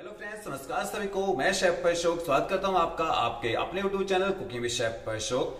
hello friends नमस्कार सभी को मैं शेफ पर शोक स्वागत करता हूं आपका आपके अपने YouTube channel cooking with chef पर शोक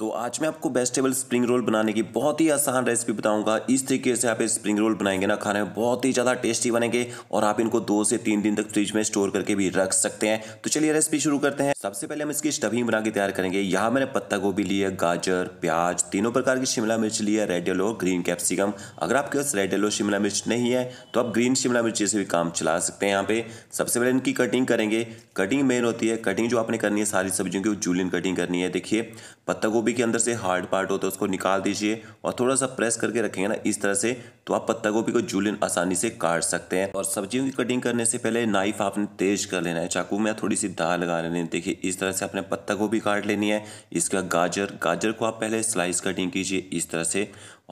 तो आज मैं आपको वेजिटेबल स्प्रिंग रोल बनाने की बहुत ही आसान रेसिपी बताऊंगा इस तरीके से आप स्प्रिंग रोल बनाएंगे ना खाने में बहुत ही ज़्यादा टेस्टी बनेंगे और आप इनको दो से तीन दिन तक फ्रिज में स्टोर करके भी रख सकते हैं तो चलिए रेसिपी शुरू करते हैं सबसे पहले हम इसकी स्टफिंग बना के तैयार करेंगे यहाँ मैंने पत्ता गोभी लिया है गाजर प्याज तीनों प्रकार की शिमला मिर्च ली है रेड येलो ग्रीन कैप्सिकम अगर आपके पास रेड येलो शिमला मिर्च नहीं है तो आप ग्रीन शिमला मिर्च से भी काम चला सकते हैं यहाँ पे सबसे पहले इनकी कटिंग करेंगे कटिंग मेन होती है कटिंग जो आपने करनी है सारी सब्जियों की जूलिन कटिंग करनी है देखिए पत्ता गोभी गोभी के अंदर से हार्ड पार्ट होता है उसको निकाल दीजिए और थोड़ा सा प्रेस करके रखेंगे ना इस तरह से तो आप पत्ता गोभी को जूलिन आसानी से काट सकते हैं और सब्जियों की कटिंग करने से पहले नाइफ आपने तेज कर लेना है चाकू में थोड़ी सी दाल लगा लेनी है देखिए इस तरह से आपने पत्ता गोभी काट लेनी है इसका गाजर गाजर को आप पहले स्लाइस कटिंग कीजिए इस तरह से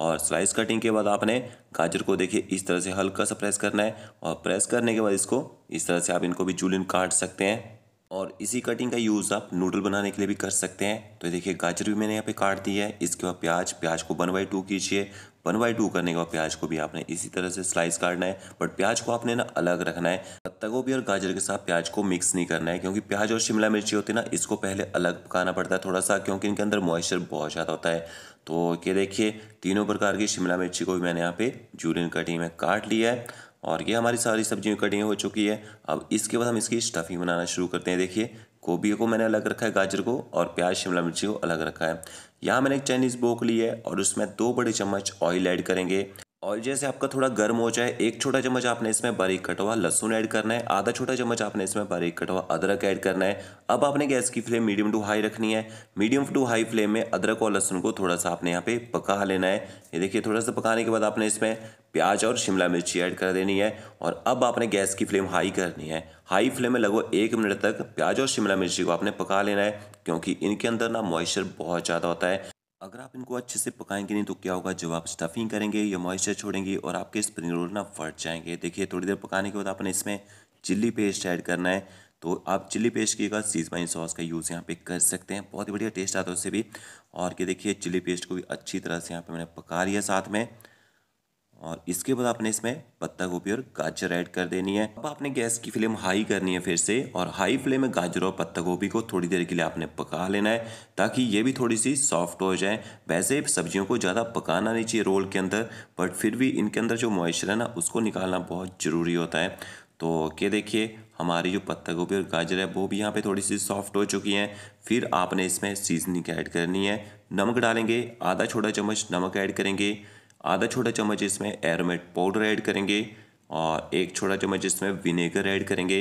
और स्लाइस कटिंग के बाद आपने गाजर को देखिए इस तरह से हल्का सा प्रेस करना है और प्रेस करने के बाद इसको इस तरह से आप इनको भी जूलिन काट सकते हैं और इसी कटिंग का यूज़ आप नूडल बनाने के लिए भी कर सकते हैं तो देखिए गाजर भी मैंने यहाँ पे काट दी है इसके बाद प्याज प्याज को वन बाई टू कीजिए वन बाई टू करने के बाद प्याज को भी आपने इसी तरह से स्लाइस काटना है बट प्याज को आपने ना अलग रखना है पत्ता गोभी और गाजर के साथ प्याज को मिक्स नहीं करना है क्योंकि प्याज और शिमला मिर्ची होती है ना इसको पहले अलग पकाना पड़ता है थोड़ा सा क्योंकि इनके अंदर मॉइस्चर बहुत ज़्यादा होता है तो ये देखिए तीनों प्रकार की शिमला मिर्ची को भी मैंने यहाँ पे जूलियन कटिंग में काट लिया है और ये हमारी सारी सब्जियों कटिंग हो चुकी है अब इसके बाद हम इसकी स्टफिंग बनाना शुरू करते हैं देखिए गोभी को मैंने अलग रखा है गाजर को और प्याज शिमला मिर्ची को अलग रखा है यहाँ मैंने एक चाइनीज़ बोक ली है और उसमें दो बड़े चम्मच ऑयल ऐड करेंगे ऑयल जैसे आपका थोड़ा गर्म हो जाए एक छोटा चम्मच आपने इसमें बारीक कटा हुआ लहसुन ऐड करना है आधा छोटा चम्मच आपने इसमें बारीक कटा हुआ अदरक ऐड करना है अब आपने गैस की फ्लेम मीडियम टू हाई रखनी है मीडियम टू हाई फ्लेम में अदरक और लहसुन को थोड़ा सा आपने यहाँ पे पका लेना है ये देखिए थोड़ा सा पकाने के बाद आपने इसमें प्याज और शिमला मिर्ची ऐड कर देनी है और अब आपने गैस की फ्लेम हाई करनी है हाई फ्लेम में लगभग एक मिनट तक प्याज और शिमला मिर्ची को आपने पका लेना है क्योंकि इनके अंदर ना मॉइस्चर बहुत ज़्यादा होता है अगर आप इनको अच्छे से पकाएंगे नहीं तो क्या होगा जब आप स्टफिंग करेंगे या मॉइस्चर छोड़ेंगे और आपके स्प्रिंग रोल ना फट जाएंगे देखिए थोड़ी देर पकाने के बाद आपने इसमें चिल्ली पेस्ट ऐड करना है तो आप चिल्ली पेस्ट की कीजिएगा सीजवाइन सॉस का यूज़ यहाँ पे कर सकते हैं बहुत ही बढ़िया टेस्ट आता है उससे भी और ये देखिए चिल्ली पेस्ट को भी अच्छी तरह से यहाँ पर मैंने पका लिया साथ में और इसके बाद आपने इसमें पत्ता गोभी और गाजर ऐड कर देनी है अब आपने गैस की फ्लेम हाई करनी है फिर से और हाई फ्लेम में गाजर और पत्ता गोभी को थोड़ी देर के लिए आपने पका लेना है ताकि ये भी थोड़ी सी सॉफ्ट हो जाए वैसे सब्जियों को ज़्यादा पकाना नहीं चाहिए रोल के अंदर बट फिर भी इनके अंदर जो मॉइस्चर है ना उसको निकालना बहुत ज़रूरी होता है तो ये देखिए हमारी जो पत्ता गोभी और गाजर है वो भी यहाँ पे थोड़ी सी सॉफ्ट हो चुकी हैं फिर आपने इसमें सीजनिंग ऐड करनी है नमक डालेंगे आधा छोटा चम्मच नमक ऐड करेंगे आधा छोटा चम्मच इसमें एरोमेट पाउडर ऐड करेंगे और एक छोटा चम्मच इसमें विनेगर ऐड करेंगे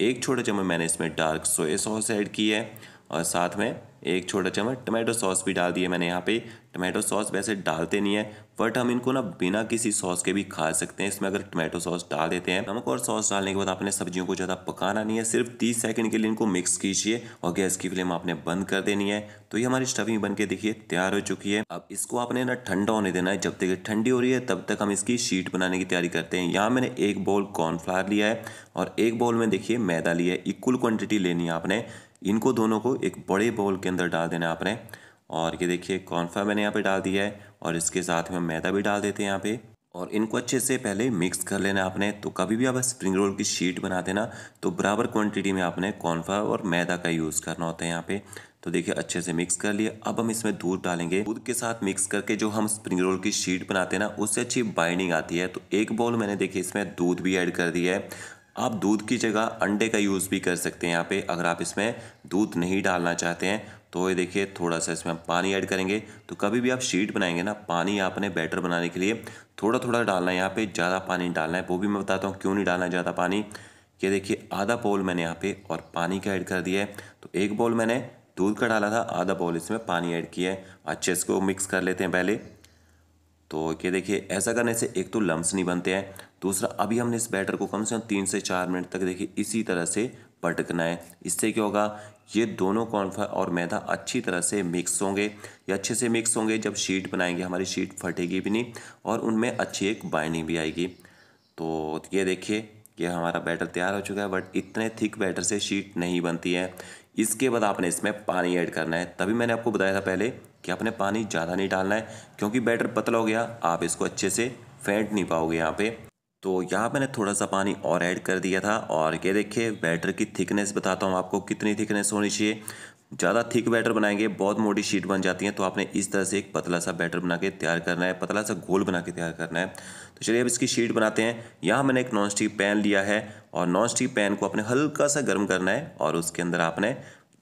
एक छोटा चम्मच मैंने इसमें डार्क सोया सॉस ऐड की है और साथ में एक छोटा चम्मच टमाटो सॉस भी डाल दिया मैंने यहाँ पे टमाटो सॉस वैसे डालते नहीं है बट हम इनको ना बिना किसी सॉस के भी खा सकते हैं इसमें अगर टमाटो सॉस डाल देते हैं नमक और सॉस डालने के बाद आपने सब्जियों को ज़्यादा पकाना नहीं है सिर्फ तीस सेकंड के लिए इनको मिक्स कीजिए और गैस की फ्लेम आपने बंद कर देनी है तो ये हमारी स्टफिंग बन देखिए तैयार हो चुकी है अब इसको आपने ना ठंडा होने देना है जब तक ठंडी हो रही है तब तक हम इसकी शीट बनाने की तैयारी करते हैं यहाँ मैंने एक बॉल कॉर्नफ्लावर लिया है और एक बॉल में देखिए मैदा लिया है इक्वल क्वान्टिटी लेनी है आपने इनको दोनों को एक बड़े बॉल के अंदर डाल देना है आपने और ये देखिए कॉर्नफ्लोर मैंने यहाँ पे डाल दिया है और इसके साथ में मैदा भी डाल देते हैं यहाँ पे और इनको अच्छे से पहले मिक्स कर लेना आपने तो कभी भी आप स्प्रिंग रोल की शीट बना देना तो बराबर क्वांटिटी में आपने कॉर्नफ्लावर और मैदा का यूज़ करना होता है यहाँ पे तो देखिए अच्छे से मिक्स कर लिए अब हम इसमें दूध डालेंगे दूध के साथ मिक्स करके जो हम स्प्रिंग रोल की शीट बनाते हैं ना उससे अच्छी बाइंडिंग आती है तो एक बॉल मैंने देखिए इसमें दूध भी ऐड कर दिया है आप दूध की जगह अंडे का यूज़ भी कर सकते हैं यहाँ पे अगर आप इसमें दूध नहीं डालना चाहते हैं तो ये देखिए थोड़ा सा इसमें हम पानी ऐड करेंगे तो कभी भी आप शीट बनाएंगे ना पानी आपने बैटर बनाने के लिए थोड़ा थोड़ा डालना है यहाँ पे ज़्यादा पानी डालना है वो भी मैं बताता हूँ क्यों नहीं डालना है ज़्यादा पानी ये देखिए आधा बॉल मैंने यहाँ पे और पानी का ऐड कर दिया है तो एक बॉल मैंने दूध का डाला था आधा बॉल इसमें पानी ऐड किया है अच्छे इसको मिक्स कर लेते हैं पहले तो ये देखिए ऐसा करने से एक तो लम्स नहीं बनते हैं दूसरा अभी हमने इस बैटर को कम से कम तीन से चार मिनट तक देखिए इसी तरह से पटकना है इससे क्या होगा ये दोनों कॉर्नफ्लावर और मैदा अच्छी तरह से मिक्स होंगे या अच्छे से मिक्स होंगे जब शीट बनाएंगे हमारी शीट फटेगी भी नहीं और उनमें अच्छी एक बाइंडिंग भी आएगी तो ये देखिए कि हमारा बैटर तैयार हो चुका है बट इतने थिक बैटर से शीट नहीं बनती है इसके बाद आपने इसमें पानी ऐड करना है तभी मैंने आपको बताया था पहले कि आपने पानी ज़्यादा नहीं डालना है क्योंकि बैटर पतला हो गया आप इसको अच्छे से फेंट नहीं पाओगे यहाँ पर तो यहाँ मैंने थोड़ा सा पानी और ऐड कर दिया था और ये देखिए बैटर की थिकनेस बताता हूँ आपको कितनी थिकनेस होनी चाहिए ज़्यादा थिक बैटर बनाएंगे बहुत मोटी शीट बन जाती है तो आपने इस तरह से एक पतला सा बैटर बना के तैयार करना है पतला सा घोल बना के तैयार करना है तो चलिए अब इसकी शीट बनाते हैं यहाँ मैंने एक नॉन स्टिक पैन लिया है और नॉन स्टिक पैन को आपने हल्का सा गर्म करना है और उसके अंदर आपने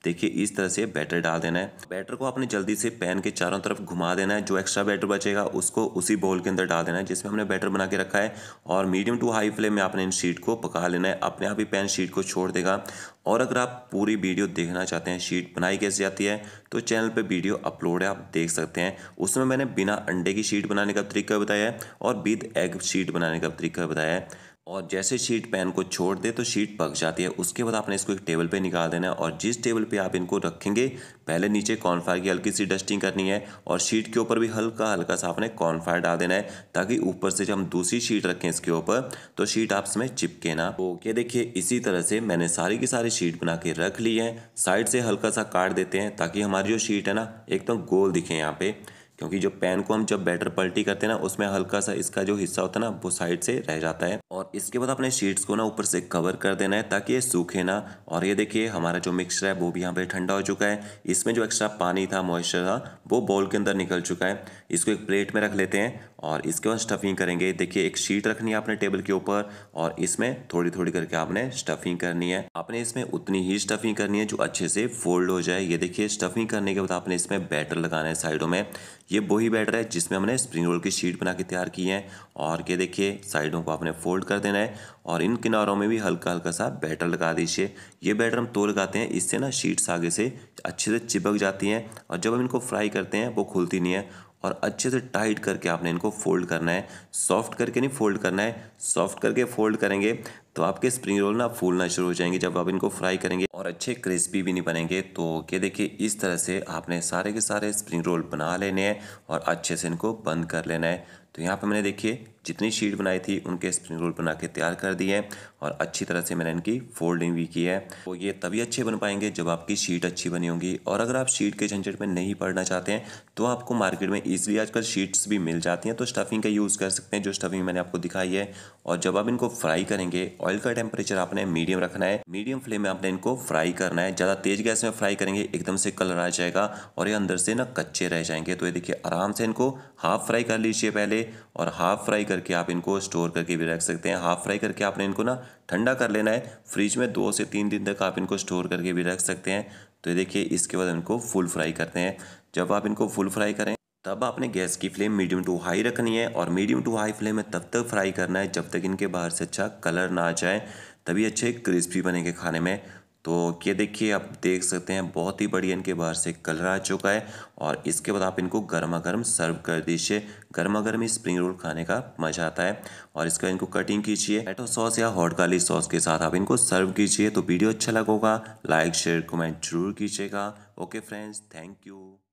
देखिए इस तरह से बैटर डाल देना है बैटर को आपने जल्दी से पैन के चारों तरफ घुमा देना है जो एक्स्ट्रा बैटर बचेगा उसको उसी बोल के अंदर डाल देना है जिसमें हमने बैटर बना के रखा है और मीडियम टू हाई फ्लेम में आपने इन शीट को पका लेना है अपने आप ही पैन शीट को छोड़ देगा और अगर आप पूरी वीडियो देखना चाहते हैं शीट बनाई कैसे जाती है तो चैनल पर वीडियो अपलोड है आप देख सकते हैं उसमें मैंने बिना अंडे की शीट बनाने का तरीका बताया है और विद एग शीट बनाने का तरीका बताया है और जैसे शीट पैन को छोड़ दे तो शीट पक जाती है उसके बाद आपने इसको एक टेबल पे निकाल देना है और जिस टेबल पे आप इनको रखेंगे पहले नीचे कॉर्नफायर की हल्की सी डस्टिंग करनी है और शीट के ऊपर भी हल्का हल्का सा आपने कॉर्नफायर डाल देना है ताकि ऊपर से जब हम दूसरी शीट रखें इसके ऊपर तो शीट आप इसमें चिपके ना ओके देखिए इसी तरह से मैंने सारी की सारी शीट बना के रख ली है साइड से हल्का सा काट देते हैं ताकि हमारी जो शीट है ना एकदम गोल दिखे यहाँ पे क्योंकि जो पैन को हम जब बैटर पलटी करते हैं ना उसमें हल्का सा इसका जो हिस्सा होता है ना वो साइड से रह जाता है और इसके बाद अपने शीट्स को ना ऊपर से कवर कर देना है ताकि ये सूखे ना और ये देखिए हमारा जो मिक्सर है वो भी यहाँ पे ठंडा हो चुका है इसमें जो एक्स्ट्रा पानी था मॉइस्चर था वो बॉल के अंदर निकल चुका है इसको एक प्लेट में रख लेते हैं और इसके बाद स्टफिंग करेंगे देखिए एक शीट रखनी है आपने टेबल के ऊपर और इसमें थोड़ी थोड़ी करके आपने स्टफिंग करनी है आपने इसमें उतनी ही स्टफिंग करनी है जो अच्छे से फोल्ड हो जाए ये देखिए स्टफिंग करने के बाद आपने इसमें बैटर लगाना है साइडों में ये वही बैटर है जिसमें हमने स्प्रिंग रोल की शीट बना के तैयार की है और ये देखिए साइडों को आपने फोल्ड कर देना है और इन किनारों में भी हल्का हल्का सा बैटर लगा दीजिए ये बैटर हम तो लगाते हैं इससे ना शीट्स आगे से अच्छे से चिपक जाती हैं और जब हम इनको फ्राई करते हैं वो खुलती नहीं है और अच्छे से टाइट करके आपने इनको फोल्ड करना है सॉफ्ट करके नहीं फोल्ड करना है सॉफ्ट करके फोल्ड करेंगे तो आपके स्प्रिंग रोल ना फूलना शुरू हो जाएंगे जब आप इनको फ्राई करेंगे और अच्छे क्रिस्पी भी नहीं बनेंगे तो ये देखिए इस तरह से आपने सारे के सारे स्प्रिंग रोल बना लेने हैं और अच्छे से इनको बंद कर लेना है तो यहाँ पे मैंने देखिए जितनी शीट बनाई थी उनके स्प्रिंग रोल बना के तैयार कर दिए हैं और अच्छी तरह से मैंने इनकी फोल्डिंग भी की है तो ये तभी अच्छे बन पाएंगे जब आपकी शीट अच्छी बनी होगी और अगर आप शीट के झंझट में नहीं पड़ना चाहते हैं तो आपको मार्केट में ईजिली आजकल शीट्स भी मिल जाती हैं तो स्टफिंग का यूज़ कर सकते हैं जो स्टफिंग मैंने आपको दिखाई है और जब आप इनको फ्राई करेंगे ऑयल का टेम्परेचर आपने मीडियम रखना है मीडियम फ्लेम में आपने इनको फ्राई करना है ज़्यादा तेज गैस में फ्राई करेंगे एकदम से कलर आ जाएगा और ये अंदर से ना कच्चे रह जाएंगे तो ये देखिए आराम से इनको हाफ फ्राई कर लीजिए पहले और हाफ फ्राई करके आप इनको स्टोर करके भी रख सकते हैं हाफ फ्राई करके आपने इनको ना ठंडा कर लेना है फ्रिज में दो से तीन दिन तक आप इनको स्टोर करके भी रख सकते हैं तो ये देखिए इसके बाद इनको फुल फ्राई करते हैं जब आप इनको फुल फ्राई करें तब आपने गैस की फ्लेम मीडियम टू हाई रखनी है और मीडियम टू हाई फ्लेम में तब तक फ्राई करना है जब तक इनके बाहर से अच्छा कलर ना आ जाए तभी अच्छे क्रिस्पी बनेंगे खाने में तो ये देखिए आप देख सकते हैं बहुत ही बढ़िया इनके बाहर से कलर आ चुका है और इसके बाद आप इनको गर्मा गर्म सर्व कर दीजिए गर्मा गर्म ही स्प्रिंग रोल खाने का मज़ा आता है और इसका इनको कटिंग कीजिए टमेटो सॉस या हॉट गार्लिक सॉस के साथ आप इनको सर्व कीजिए तो वीडियो अच्छा लगेगा लाइक शेयर कमेंट जरूर कीजिएगा ओके फ्रेंड्स थैंक यू